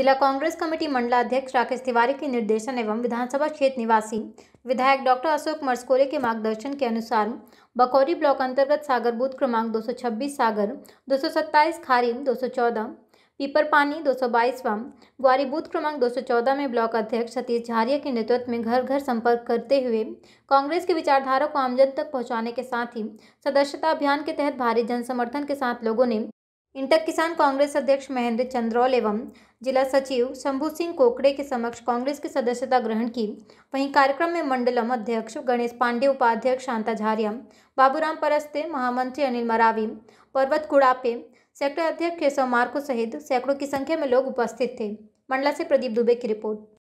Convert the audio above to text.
जिला कांग्रेस कमेटी मंडलाध्यक्ष राकेश तिवारी के निर्देशन एवं विधानसभा क्षेत्र निवासी विधायक डॉक्टर अशोक मर्सकोरे के मार्गदर्शन के अनुसार बकौरी ब्लॉक अंतर्गत सागर बूथ क्रमांक 226 सागर 227 खारिम 214 पीपर पानी दो सौ बाईस ग्वारी बूथ क्रमांक 214 में ब्लॉक अध्यक्ष सतीश झारिया के नेतृत्व में घर घर संपर्क करते हुए कांग्रेस के विचारधारा को आमजन तक पहुंचाने के साथ ही सदस्यता अभियान के तहत भारी जन समर्थन के साथ लोगों ने इंटर किसान कांग्रेस अध्यक्ष महेंद्र चंद्रौल एवं जिला सचिव शंभु सिंह कोकड़े के समक्ष कांग्रेस की सदस्यता ग्रहण की वहीं कार्यक्रम में मंडलम अध्यक्ष गणेश पांडे उपाध्यक्ष शांता झारिया बाबूराम परस्ते महामंत्री अनिल मरावी पर्वत कुड़ापे सेक्टर अध्यक्ष केशव मार्को सहित सैकड़ों की संख्या में लोग उपस्थित थे मंडला से प्रदीप दुबे की रिपोर्ट